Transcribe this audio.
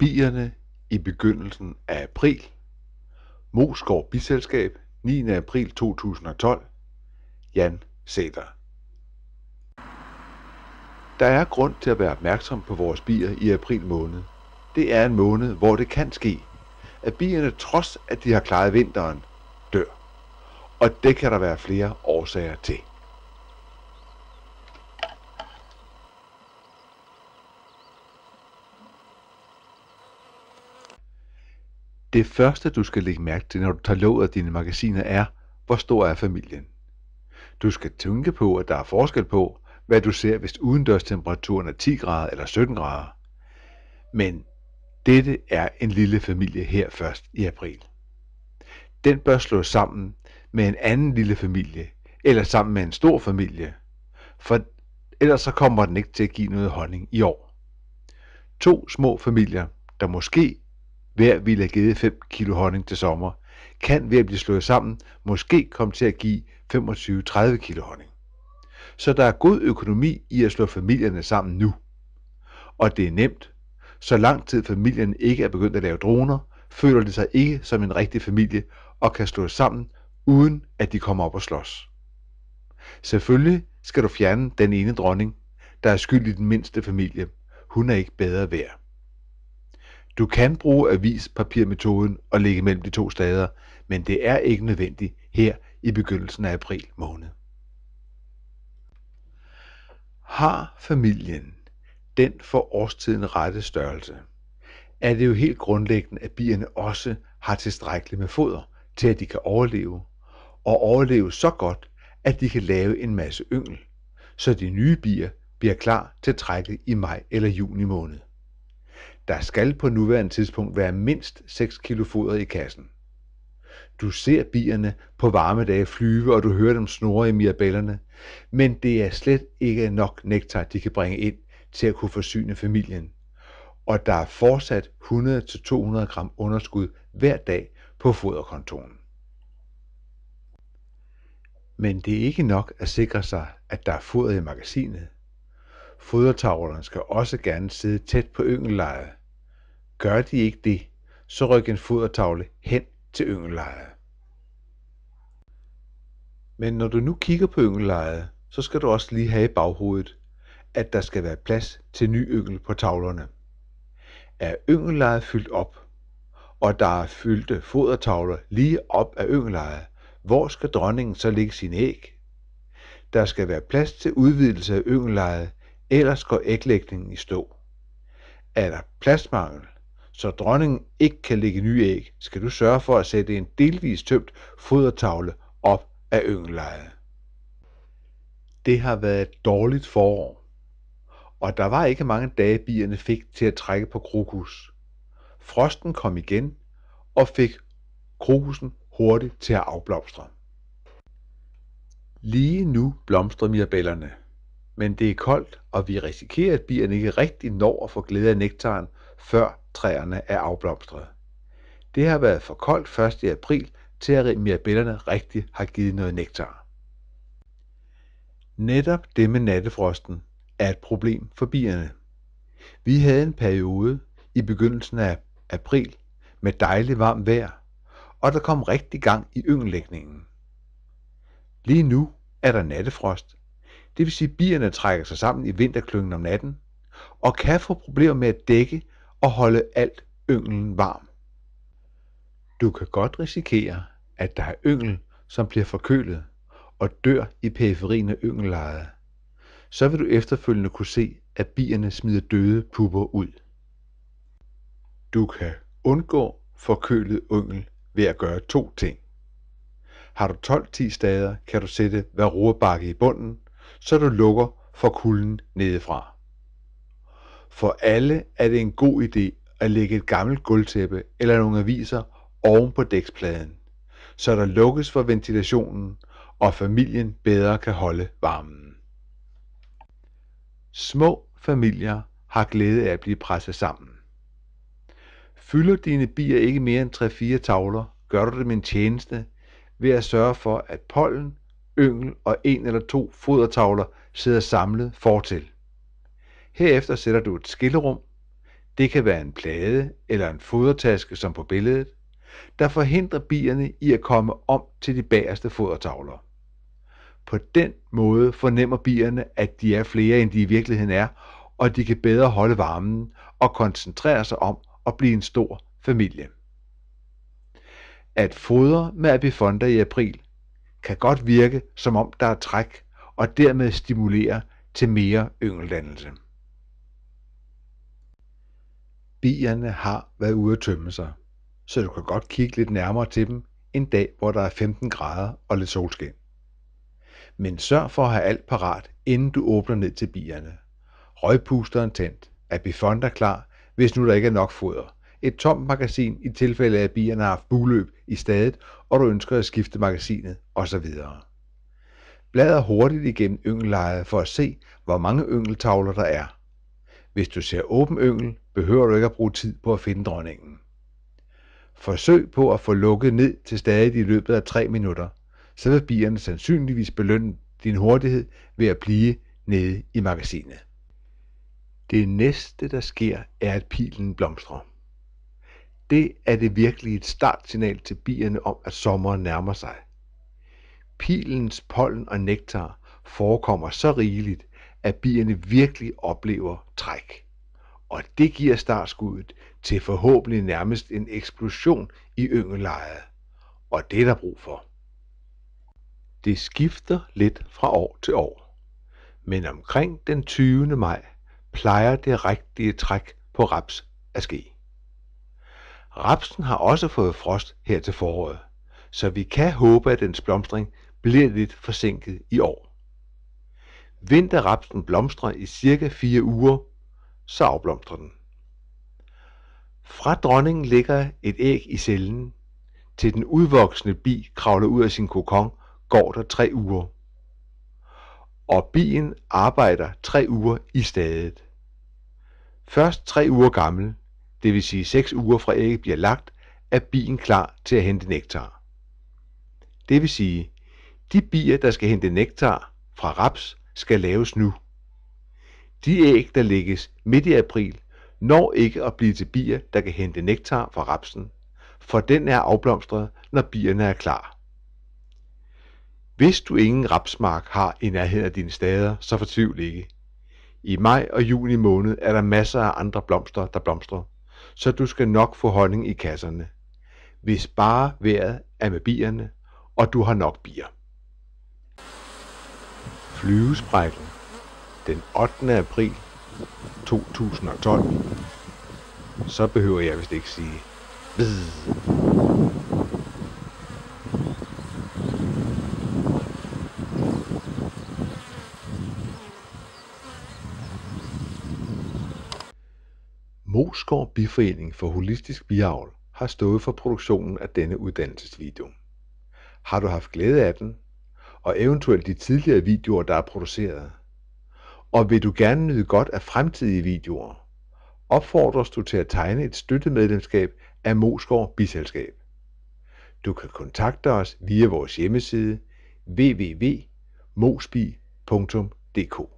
Bierne i begyndelsen af april Moskov Biselskab 9. april 2012 Jan Sæder. Der er grund til at være opmærksom på vores bier i april måned. Det er en måned, hvor det kan ske, at bierne trods at de har klaret vinteren, dør. Og det kan der være flere årsager til. Det første, du skal lægge mærke til, når du tager låget af dine magasiner, er, hvor stor er familien. Du skal tænke på, at der er forskel på, hvad du ser, hvis udendørstemperaturen er 10 grader eller 17 grader. Men dette er en lille familie her først i april. Den bør slås sammen med en anden lille familie, eller sammen med en stor familie, for ellers så kommer den ikke til at give noget honning i år. To små familier, der måske hver ville have givet 5 kilo honning til sommer, kan ved at blive slået sammen måske komme til at give 25-30 kilo honning. Så der er god økonomi i at slå familierne sammen nu. Og det er nemt. Så lang tid familien ikke er begyndt at lave droner, føler de sig ikke som en rigtig familie og kan slå sammen, uden at de kommer op og slås. Selvfølgelig skal du fjerne den ene dronning, der er skyld i den mindste familie. Hun er ikke bedre værd. Du kan bruge avispapirmetoden og lægge mellem de to stader, men det er ikke nødvendigt her i begyndelsen af april måned. Har familien den for årstiden rette størrelse, er det jo helt grundlæggende, at bierne også har tilstrækkeligt med foder til, at de kan overleve, og overleve så godt, at de kan lave en masse yngel, så de nye bier bliver klar til trækket i maj eller juni måned. Der skal på nuværende tidspunkt være mindst 6 kilo foder i kassen. Du ser bierne på varme dage flyve, og du hører dem snore i mirabellerne, men det er slet ikke nok nektar, de kan bringe ind til at kunne forsyne familien. Og der er fortsat 100-200 gram underskud hver dag på foderkontoen. Men det er ikke nok at sikre sig, at der er foder i magasinet. Fodertavlerne skal også gerne sidde tæt på yngellejet, Gør de ikke det, så ryk en fodertavle hen til yngellejet. Men når du nu kigger på yngellejet, så skal du også lige have i baghovedet, at der skal være plads til ny yngel på tavlerne. Er yngellejet fyldt op, og der er fyldte fodertavler lige op af yngellejet, hvor skal dronningen så lægge sine æg? Der skal være plads til udvidelse af yngellejet, ellers går æglægningen i stå. Er der pladsmangel, så dronningen ikke kan lægge nye æg, skal du sørge for at sætte en delvis tømt fodertavle op af yngelejet. Det har været et dårligt forår, og der var ikke mange dage bierne fik til at trække på krokus. Frosten kom igen og fik krokusen hurtigt til at afblomstre. Lige nu blomstrer mirabellerne, men det er koldt, og vi risikerer, at bierne ikke rigtig når at få glæde af nektaren, før træerne er afblomstret. Det har været for koldt 1. april til at mirabellerne rigtig har givet noget nektar. Netop det med nattefrosten er et problem for bierne. Vi havde en periode i begyndelsen af april med dejligt varmt vejr, og der kom rigtig gang i yngelægningen. Lige nu er der nattefrost, det vil sige at bierne trækker sig sammen i vinterklyngen om natten, og kan få problemer med at dække og holde alt ynglen varm. Du kan godt risikere, at der er yngel, som bliver forkølet og dør i periferien af yngellejet. Så vil du efterfølgende kunne se, at bierne smider døde pupper ud. Du kan undgå forkølet yngel ved at gøre to ting. Har du 12-10 stader, kan du sætte hver i bunden, så du lukker for kulden nedefra. For alle er det en god idé at lægge et gammelt gulvtæppe eller nogle aviser oven på dækspladen, så der lukkes for ventilationen, og familien bedre kan holde varmen. Små familier har glæde af at blive presset sammen. Fylder dine bier ikke mere end 3-4 tavler, gør du dem en tjeneste ved at sørge for, at pollen, yngel og en eller to fodertavler sidder samlet fortil. Herefter sætter du et skillerum, det kan være en plade eller en fodertaske som på billedet, der forhindrer bierne i at komme om til de bagerste fodertavler. På den måde fornemmer bierne, at de er flere, end de i virkeligheden er, og de kan bedre holde varmen og koncentrere sig om at blive en stor familie. At fodre med abifonda i april kan godt virke, som om der er træk, og dermed stimulere til mere yngeldannelse. Bierne har været ude at tømme sig, så du kan godt kigge lidt nærmere til dem en dag, hvor der er 15 grader og lidt solskin. Men sørg for at have alt parat, inden du åbner ned til bierne. Røgpusteren tændt, bifonder klar, hvis nu der ikke er nok foder. Et tomt magasin i tilfælde af, at bierne har haft buløb i stedet, og du ønsker at skifte magasinet osv. Bladr hurtigt igennem yngellejet for at se, hvor mange yngeltavler der er. Hvis du ser åben yngel, behøver du ikke at bruge tid på at finde dronningen. Forsøg på at få lukket ned til stadig i løbet af 3 minutter, så vil bierne sandsynligvis belønne din hurtighed ved at blive nede i magasinet. Det næste, der sker, er, at pilen blomstrer. Det er det virkelig et startsignal til bierne om, at sommeren nærmer sig. Pilens pollen og nektar forekommer så rigeligt, at bierne virkelig oplever træk. Og det giver startskuddet til forhåbentlig nærmest en eksplosion i yngelejet. Og det er der brug for. Det skifter lidt fra år til år. Men omkring den 20. maj plejer det rigtige træk på raps at ske. Rapsen har også fået frost her til foråret, så vi kan håbe, at dens blomstring bliver lidt forsinket i år. Vinterrapsen blomstrer i cirka 4 uger, så afblomstrer den. Fra dronningen ligger et æg i cellen, til den udvoksende bi kravler ud af sin kokon, går der 3 uger. Og bien arbejder 3 uger i stadet. Først 3 uger gammel, det vil sige 6 uger fra ægget bliver lagt, er bien klar til at hente nektar. Det vil sige, de bier, der skal hente nektar fra raps, skal laves nu. De æg, der lægges midt i april, når ikke at blive til bier, der kan hente nektar fra rapsen, for den er afblomstret, når bierne er klar. Hvis du ingen rapsmark har i nærheden af dine stader, så fortvivl ikke. I maj og juni måned er der masser af andre blomster, der blomstrer, så du skal nok få honning i kasserne. Hvis bare vejret er med bierne, og du har nok bier. Flyvesprækken den 8. april 2012. Så behøver jeg vist ikke sige Bzzz. Moskov Biforening for Holistisk Biavl har stået for produktionen af denne uddannelsesvideo. Har du haft glæde af den, og eventuelt de tidligere videoer, der er produceret. Og vil du gerne nyde godt af fremtidige videoer, opfordres du til at tegne et støttemedlemskab af Moskov Biselskab. Du kan kontakte os via vores hjemmeside www.mosbi.dk